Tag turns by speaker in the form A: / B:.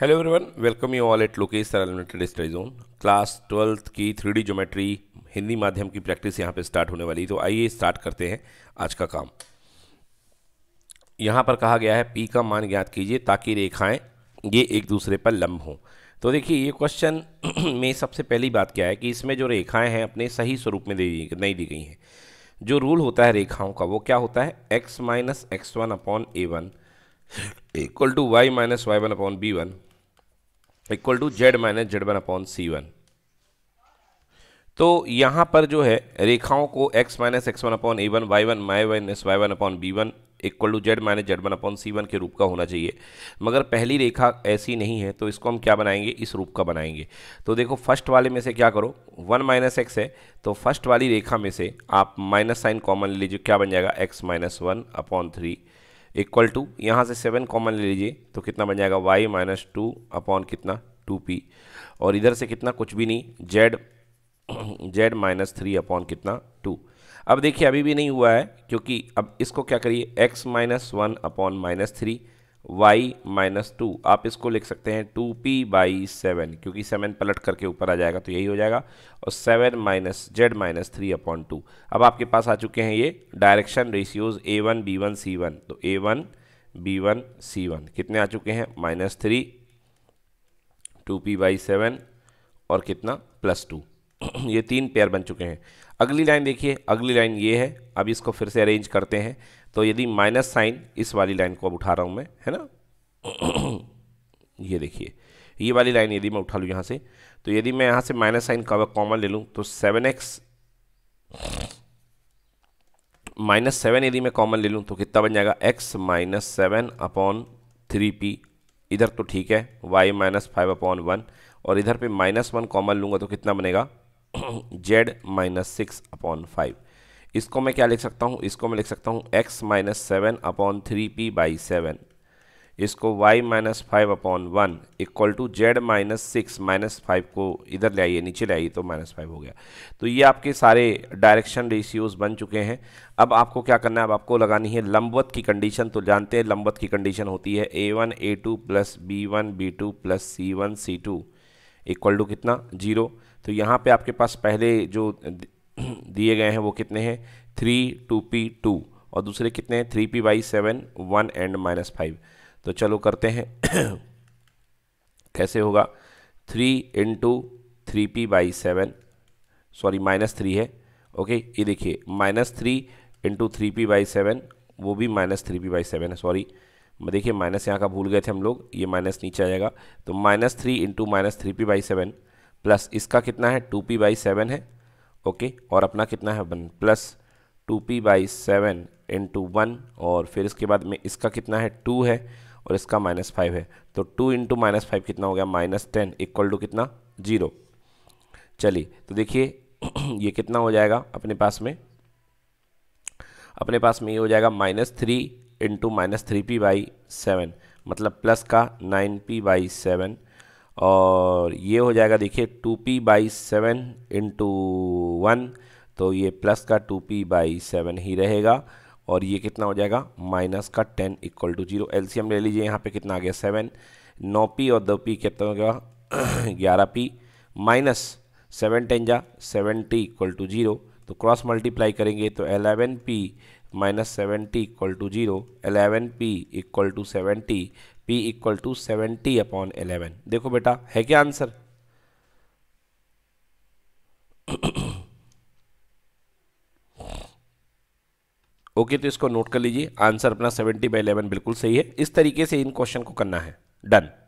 A: hello everyone welcome you all at Lokesh sir एलिमेंटेड study zone class twelfth की three geometry Hindi माध्यम की practice यहाँ पे स्टार्ट होने वाली तो आइए स्टार्ट करते हैं आज का काम यहाँ पर कहा गया है पी का मान ज्ञात कीजिए ताकि रेखाएं ये एक दूसरे पर लंब हों तो देखिए ये क्वेश्चन में सबसे पहली बात क्या है कि इसमें जो रेखाएँ हैं अपने सही स्वरूप में दे दी नहीं दी गई हैं जो रूल होता है रेखाओं का वो क्या होता है x minus x one upon a one equal to y minus y one upon b one equal to z minus z one upon c one तो यहां पर जो है रेखाओं को x minus x one upon a one y one minus y one upon b one equal to z minus z one upon c one के रूप का होना चाहिए मगर पहली रेखा ऐसी नहीं है तो इसको हम क्या बनाएंगे इस रूप का बनाएंगे तो देखो फर्स्ट वाले में से क्या करो वन माइनस एक्स है तो फर्स्ट वाली रेखा में से आप माइनस साइन कॉमन ले लीजिए क्या बन जाएगा x minus one upon three equal to यहाँ से सेवन कॉमन ले लीजिए तो कितना बन जाएगा वाई माइनस टू अपॉन कितना टू पी और इधर से कितना कुछ भी नहीं z z minus three upon कितना टू अब देखिए अभी भी नहीं हुआ है क्योंकि अब इसको क्या करिए x minus one upon minus three y minus two आप इसको लिख सकते हैं टू पी बाई सेवन क्योंकि सेवन पलट करके ऊपर आ जाएगा तो यही हो जाएगा और seven minus z minus three upon two अब आपके पास आ चुके हैं ये direction ratios a one b one c one तो a one b one c one कितने आ चुके हैं minus three two p by seven और कितना प्लस टू ये तीन पेयर बन चुके हैं अगली लाइन देखिए अगली लाइन ये है अब इसको फिर से अरेंज करते हैं तो यदि माइनस साइन इस वाली लाइन को अब उठा रहा हूँ मैं है ना ये देखिए ये वाली लाइन यदि मैं उठा लूँ यहाँ से तो यदि मैं यहाँ से माइनस साइन का कॉमन ले लूँ तो सेवन एक्स माइनस सेवन यदि मैं कॉमन ले लूँ तो कितना बन जाएगा x minus seven upon three p इधर तो ठीक है y minus five upon one और इधर पे माइनस वन कॉमन लूँगा तो कितना बनेगा z minus six upon five इसको मैं क्या लिख सकता हूँ इसको मैं लिख सकता हूँ x minus seven upon three p by seven इसको y minus five upon one equal to z minus six minus five को इधर ले आइए नीचे ले आइए तो माइनस फाइव हो गया तो ये आपके सारे डायरेक्शन रेशियोज़ बन चुके हैं अब आपको क्या करना है अब आपको लगानी है लंबवत की कंडीशन तो जानते हैं लंबवत की कंडीशन होती है a one a two plus b one b two plus c one c two equal to कितना जीरो तो यहाँ पे आपके पास पहले जो दिए गए हैं वो कितने हैं थ्री टू पी टू और दूसरे कितने हैं three p by seven one and minus five तो चलो करते हैं कैसे होगा three into three p by seven sorry minus three है ओके ये देखिए minus three into three p by seven वो भी minus three p by seven है सॉरी देखिए माइनस यहाँ का भूल गए थे हम लोग ये माइनस नीचे आ जाएगा तो minus three into minus three p by seven plus इसका कितना है टू पी बाई सेवन है ओके और अपना कितना है one plus two p by seven into one और फिर इसके बाद में इसका कितना है टू है और इसका माइनस फाइव है तो टू इंटू माइनस फाइव कितना हो गया माइनस टेन इक्वल टू कितना जीरो चलिए तो देखिए ये कितना हो जाएगा अपने पास में अपने पास में ये हो जाएगा minus three into minus three p by seven मतलब प्लस का नाइन पी बाई सेवन और ये हो जाएगा देखिए two p by seven into one तो ये प्लस का टू पी बाई सेवन ही रहेगा और ये कितना हो जाएगा माइनस का ten equal to zero LCM ले लीजिए यहाँ पे कितना आ गया सेवन नौ पी और दो पी कितना हो गया ग्यारह पी माइनस सेवन टेन जा सेवेंटी इक्वल टू जीरो तो क्रॉस मल्टीप्लाई करेंगे तो eleven p minus seventy equal to zero eleven p equal to seventy p equal to seventy upon eleven देखो बेटा है क्या आंसर ओके तो इसको नोट कर लीजिए आंसर अपना सेवेंटी बाई इलेवन बिल्कुल सही है इस तरीके से इन क्वेश्चन को करना है डन